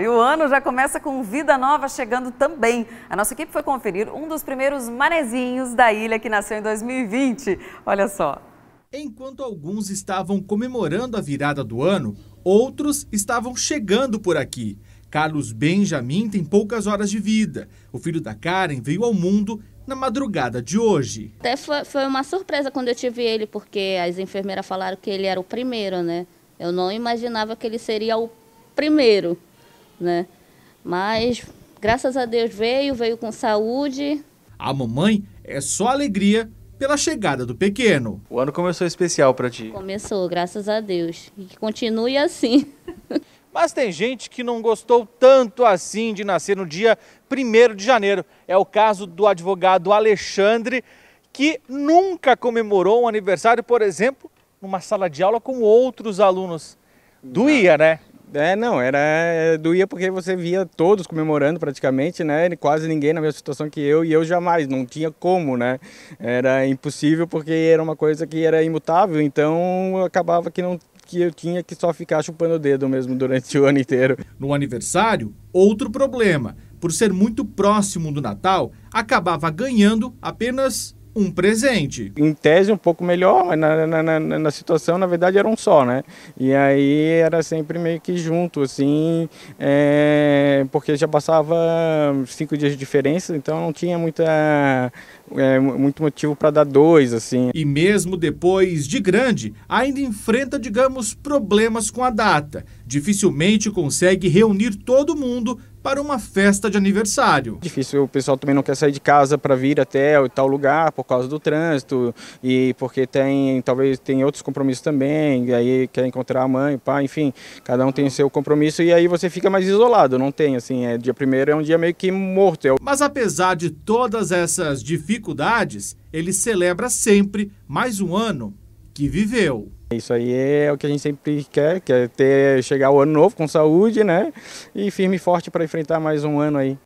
E o ano já começa com vida nova chegando também. A nossa equipe foi conferir um dos primeiros manezinhos da ilha que nasceu em 2020. Olha só. Enquanto alguns estavam comemorando a virada do ano, outros estavam chegando por aqui. Carlos Benjamin tem poucas horas de vida. O filho da Karen veio ao mundo na madrugada de hoje. Até foi, foi uma surpresa quando eu tive ele, porque as enfermeiras falaram que ele era o primeiro, né? Eu não imaginava que ele seria o primeiro né? Mas graças a Deus veio, veio com saúde. A mamãe é só alegria pela chegada do pequeno. O ano começou especial para ti. Começou, graças a Deus. E que continue assim. Mas tem gente que não gostou tanto assim de nascer no dia 1 de janeiro. É o caso do advogado Alexandre, que nunca comemorou um aniversário, por exemplo, numa sala de aula com outros alunos. Doía, né? É, não, era é, doía porque você via todos comemorando praticamente, né? Quase ninguém na mesma situação que eu e eu jamais, não tinha como, né? Era impossível porque era uma coisa que era imutável, então acabava que não que eu tinha que só ficar chupando o dedo mesmo durante o ano inteiro. No aniversário, outro problema. Por ser muito próximo do Natal, acabava ganhando apenas um presente. Em tese, um pouco melhor, mas na, na, na, na, situação, na verdade, era um só, né? E aí era sempre meio que junto, assim, é, porque já passava cinco dias de diferença, então não tinha muita, é, muito motivo para dar dois, assim. E mesmo depois de grande, ainda enfrenta, digamos, problemas com a data dificilmente consegue reunir todo mundo para uma festa de aniversário. Difícil, o pessoal também não quer sair de casa para vir até tal lugar por causa do trânsito e porque tem, talvez tem outros compromissos também, e aí quer encontrar a mãe, o pai, enfim, cada um tem o seu compromisso e aí você fica mais isolado, não tem assim, é dia primeiro é um dia meio que morto. É... Mas apesar de todas essas dificuldades, ele celebra sempre mais um ano que viveu. Isso aí é o que a gente sempre quer, quer ter, chegar o ano novo com saúde, né? E firme e forte para enfrentar mais um ano aí.